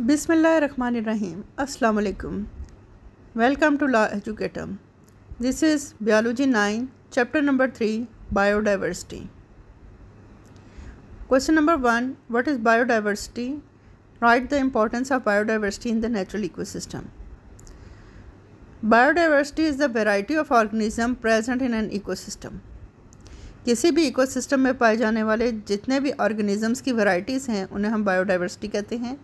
बिसमीम अल्लाम welcome to ला एजुकेटम this is biology nine chapter number three biodiversity question number one what is biodiversity right the importance of biodiversity in the natural ecosystem biodiversity is the variety of organism present in an ecosystem किसी भी ecosystem में पाए जाने वाले जितने भी organisms की varieties हैं उन्हें हम बायोडाइवर्सिटी कहते हैं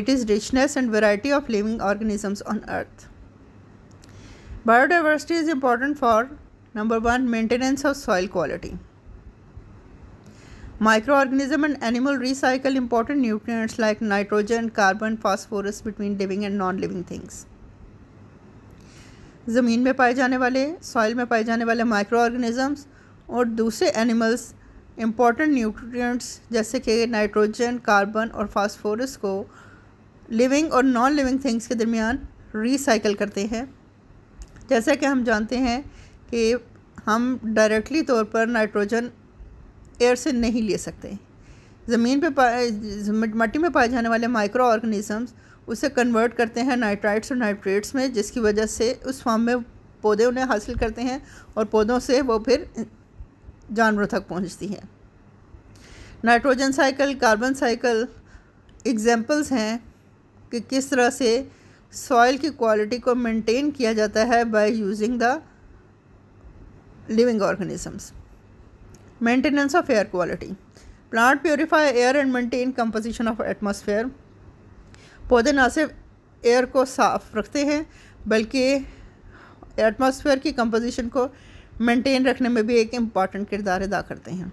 it is richness and variety of living organisms on earth. Biodiversity is important for number 1 maintenance of soil quality. Microorganism and animal recycle important nutrients like nitrogen, carbon, phosphorus between living and non-living things. ज़मीन में पाए जाने वाले soil में पाए जाने वाले micro organisms और दूसरे एनिमल्स इम्पॉर्टेंट न्यूट्रिएंट्स जैसे कि नाइट्रोजन कार्बन और फास्फोरस को लिविंग और नॉन लिविंग थिंग्स के दरमियान रिसाइकल करते हैं जैसा कि हम जानते हैं कि हम डायरेक्टली तौर पर नाइट्रोजन एयर से नहीं ले सकते ज़मीन पे मट्टी में पाए जाने वाले माइक्रो ऑर्गेनिजम्स उसे कन्वर्ट करते हैं नाइट्राइट्स और नाइट्रेट्स में जिसकी वजह से उस फॉर्म में पौधे उन्हें हासिल करते हैं और पौधों से वो फिर जानवरों तक पहुंचती है nitrogen cycle carbon cycle examples हैं कि किस तरह से सॉइल की क्वालिटी को मेंटेन किया जाता है by using the living organisms maintenance of air quality plant purify air and maintain composition of atmosphere पौधे ना सिर्फ एयर को साफ रखते हैं बल्कि एटमॉस्फेयर की कंपोजिशन को मेंटेन रखने में भी एक इम्पॉर्टेंट किरदार अदा करते हैं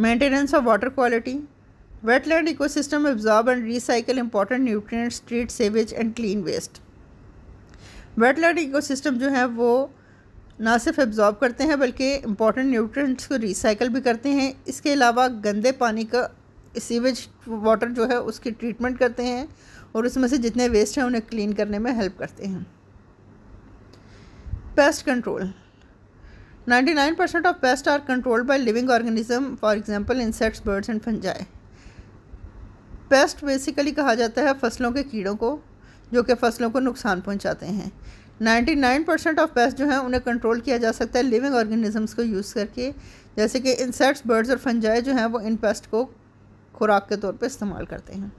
maintenance of water quality Wetland ecosystem absorb and recycle important nutrients, treat sewage and clean waste. Wetland ecosystem जो है वो ना सिर्फ एब्जॉर्ब करते हैं बल्कि इंपॉर्टेंट न्यूट्रिएंट्स को रिसाइकल भी करते हैं इसके अलावा गंदे पानी का सीवेज वाटर जो है उसकी ट्रीटमेंट करते हैं और उसमें से जितने वेस्ट हैं उन्हें क्लीन करने में हेल्प करते हैं pest control 99% of pest are controlled by living organism for example insects birds and fungi pest basically कहा जाता है फसलों के कीड़ों को जो कि फसलों को नुकसान पहुंचाते हैं 99 परसेंट ऑफ पेस्ट जो है उन्हें कंट्रोल किया जा सकता है लिविंग ऑर्गेनिजम्स को यूज़ करके जैसे कि इंसेक्ट्स बर्ड्स और फंजाए जो हैं वो इन पेस्ट को खुराक के तौर पर इस्तेमाल करते हैं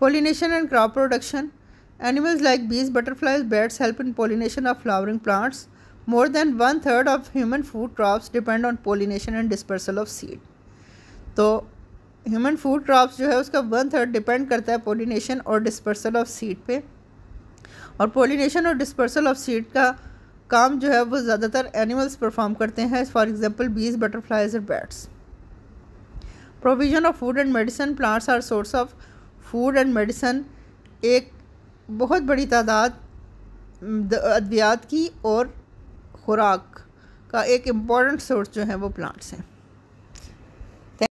pollination and crop production animals like bees butterflies birds help in pollination of flowering plants more than one third of human food crops depend on pollination and dispersal of seed तो human food crops जो है उसका one third depend करता है pollination और dispersal of seed पे और pollination और डिस्पर्सल ऑफ सीड का काम जो है वो ज़्यादातर एनिमल्स परफॉर्म करते हैं फॉर एग्जांपल बीज बटरफ्लाइज और bats provision of food and medicine plants are source of food and medicine एक बहुत बड़ी तादाद अद्वियात की और ख़ुराक का एक इम्पॉर्टेंट सोर्स जो है वो प्लांट्स हैं